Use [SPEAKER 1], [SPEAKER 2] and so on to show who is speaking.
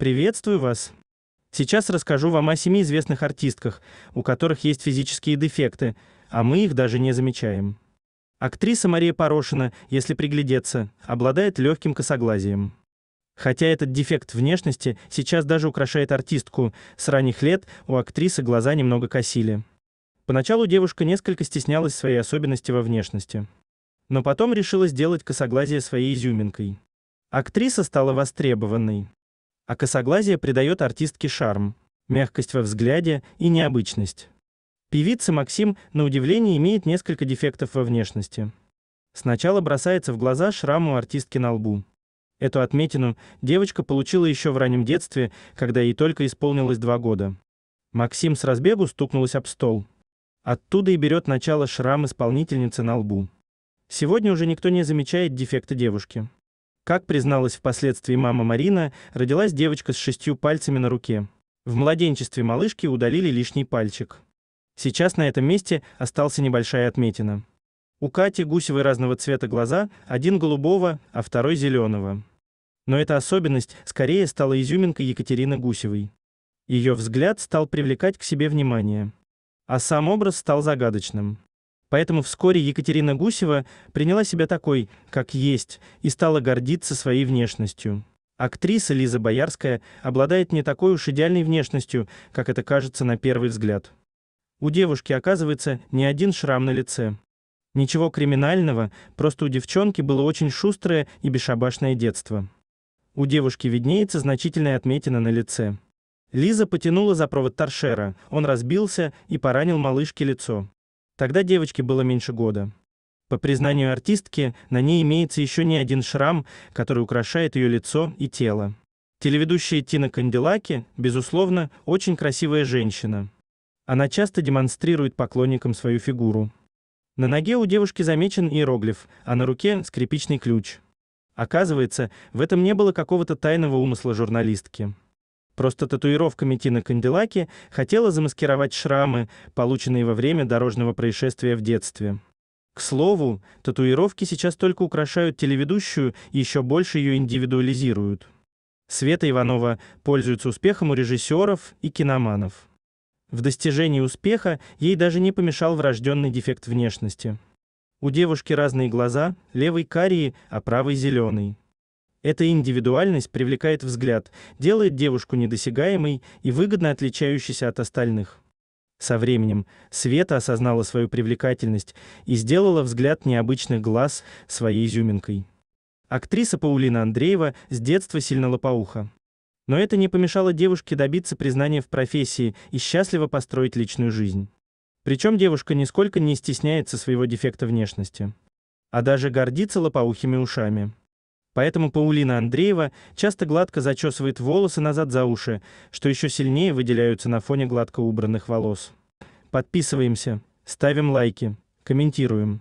[SPEAKER 1] Приветствую вас! Сейчас расскажу вам о семи известных артистках, у которых есть физические дефекты, а мы их даже не замечаем. Актриса Мария Порошина, если приглядеться, обладает легким косоглазием. Хотя этот дефект внешности сейчас даже украшает артистку, с ранних лет у актрисы глаза немного косили. Поначалу девушка несколько стеснялась своей особенности во внешности, но потом решила сделать косоглазие своей изюминкой. Актриса стала востребованной а косоглазие придает артистке шарм, мягкость во взгляде и необычность. Певица Максим, на удивление, имеет несколько дефектов во внешности. Сначала бросается в глаза шрам у артистки на лбу. Эту отметину девочка получила еще в раннем детстве, когда ей только исполнилось два года. Максим с разбегу стукнулась об стол. Оттуда и берет начало шрам исполнительницы на лбу. Сегодня уже никто не замечает дефекта девушки. Как призналась впоследствии мама Марина, родилась девочка с шестью пальцами на руке. В младенчестве малышке удалили лишний пальчик. Сейчас на этом месте остался небольшая отметина. У Кати гусевой разного цвета глаза, один голубого, а второй зеленого. Но эта особенность скорее стала изюминкой Екатерины Гусевой. Ее взгляд стал привлекать к себе внимание, а сам образ стал загадочным. Поэтому вскоре Екатерина Гусева приняла себя такой, как есть, и стала гордиться своей внешностью. Актриса Лиза Боярская обладает не такой уж идеальной внешностью, как это кажется на первый взгляд. У девушки оказывается не один шрам на лице. Ничего криминального, просто у девчонки было очень шустрое и бесшабашное детство. У девушки виднеется значительная отметина на лице. Лиза потянула за провод торшера. Он разбился и поранил малышке лицо. Тогда девочке было меньше года. По признанию артистки, на ней имеется еще не один шрам, который украшает ее лицо и тело. Телеведущая Тина Канделаки, безусловно, очень красивая женщина. Она часто демонстрирует поклонникам свою фигуру. На ноге у девушки замечен иероглиф, а на руке скрипичный ключ. Оказывается, в этом не было какого-то тайного умысла журналистки. Просто татуировка Тина кандилаки хотела замаскировать шрамы, полученные во время дорожного происшествия в детстве. К слову, татуировки сейчас только украшают телеведущую и еще больше ее индивидуализируют. Света Иванова пользуется успехом у режиссеров и киноманов. В достижении успеха ей даже не помешал врожденный дефект внешности. У девушки разные глаза, левый карие, а правый зеленый. Эта индивидуальность привлекает взгляд, делает девушку недосягаемой и выгодно отличающейся от остальных. Со временем Света осознала свою привлекательность и сделала взгляд необычных глаз своей изюминкой. Актриса Паулина Андреева с детства сильно лопоуха. Но это не помешало девушке добиться признания в профессии и счастливо построить личную жизнь. Причем девушка нисколько не стесняется своего дефекта внешности, а даже гордится лопоухими ушами. Поэтому Паулина Андреева часто гладко зачесывает волосы назад за уши, что еще сильнее выделяются на фоне гладко убранных волос. Подписываемся, ставим лайки, комментируем.